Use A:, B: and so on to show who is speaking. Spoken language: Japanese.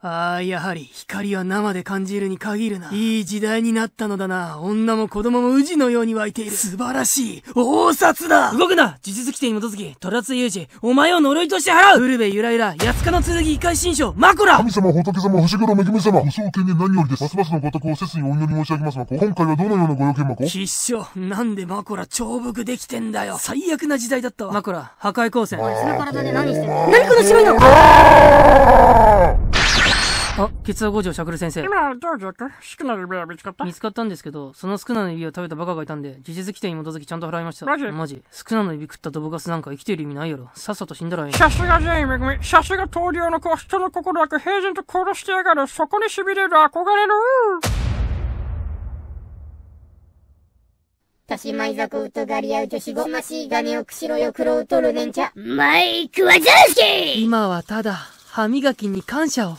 A: ああ、やはり光は生で感じるに限るな。いい時代になったのだな。女も子供も宇治のように湧いている。素晴らし
B: い王札だ動く
A: な呪術規定に基づき、虎津雄二、お前を呪いとして払う古部ゆらゆら、
C: 安かの剣一回新章、マコラ神様、仏様、星黒めぐみ様、武送金で何よりです。ますますのごとくせずにお祈り申し上げますマコ。今回はどのようなご用件マコ
A: 必勝。なんでマコラ超伏できてんだよ。最悪な時代だったわ。マコラ、
D: 破壊光線。おい、その体で何してる
A: の
C: 何この白いの
D: 血圧五条しゃくる先生。今、どうぞか少なる指は見つかった見つかったんですけど、その少なの指を食べたバカがいたんで、事実規定に基づきちゃんと払いました。マジマジ。少ないの指食ったドブガスなんか生きてる意味ないやろ。さっさと死んだらいい。さすが
E: ジェイめぐみ。さすが東領の子は人の心なく平然と殺してやがる。そこに痺れる憧れる。
F: たしまいざこうとがり合う女子ごましい金をくしろよくろうとるねんちゃ。マイクはジャースキー
A: 今はただ、歯磨きに感謝を。